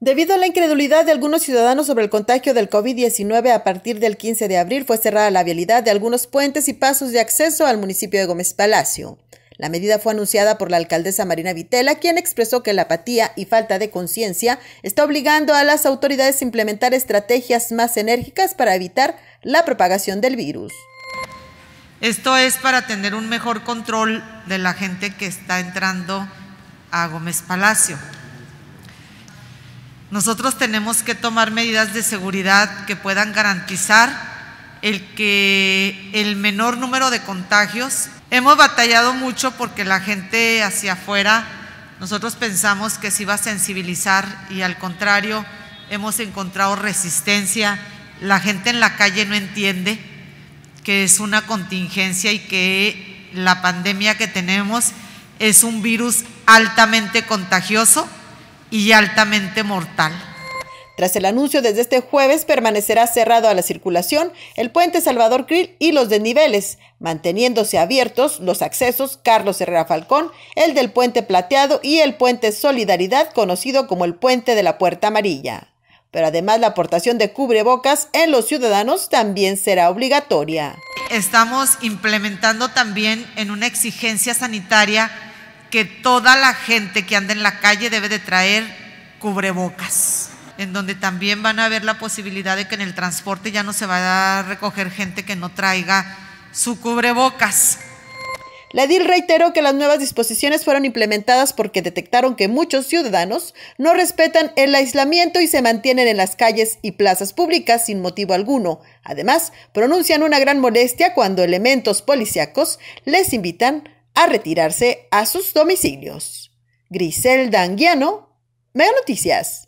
Debido a la incredulidad de algunos ciudadanos sobre el contagio del COVID-19 a partir del 15 de abril fue cerrada la vialidad de algunos puentes y pasos de acceso al municipio de Gómez Palacio. La medida fue anunciada por la alcaldesa Marina Vitela, quien expresó que la apatía y falta de conciencia está obligando a las autoridades a implementar estrategias más enérgicas para evitar la propagación del virus. Esto es para tener un mejor control de la gente que está entrando a Gómez Palacio. Nosotros tenemos que tomar medidas de seguridad que puedan garantizar el que el menor número de contagios. Hemos batallado mucho porque la gente hacia afuera, nosotros pensamos que se iba a sensibilizar y al contrario, hemos encontrado resistencia. La gente en la calle no entiende que es una contingencia y que la pandemia que tenemos es un virus altamente contagioso y altamente mortal. Tras el anuncio desde este jueves permanecerá cerrado a la circulación el puente Salvador Krill y los desniveles, manteniéndose abiertos los accesos Carlos Herrera Falcón, el del puente Plateado y el puente Solidaridad, conocido como el puente de la Puerta Amarilla. Pero además la aportación de cubrebocas en los ciudadanos también será obligatoria. Estamos implementando también en una exigencia sanitaria que toda la gente que anda en la calle debe de traer cubrebocas, en donde también van a ver la posibilidad de que en el transporte ya no se va a recoger gente que no traiga su cubrebocas. La DIL reiteró que las nuevas disposiciones fueron implementadas porque detectaron que muchos ciudadanos no respetan el aislamiento y se mantienen en las calles y plazas públicas sin motivo alguno. Además, pronuncian una gran molestia cuando elementos policíacos les invitan a retirarse a sus domicilios. Grisel Danguiano, Mega Noticias.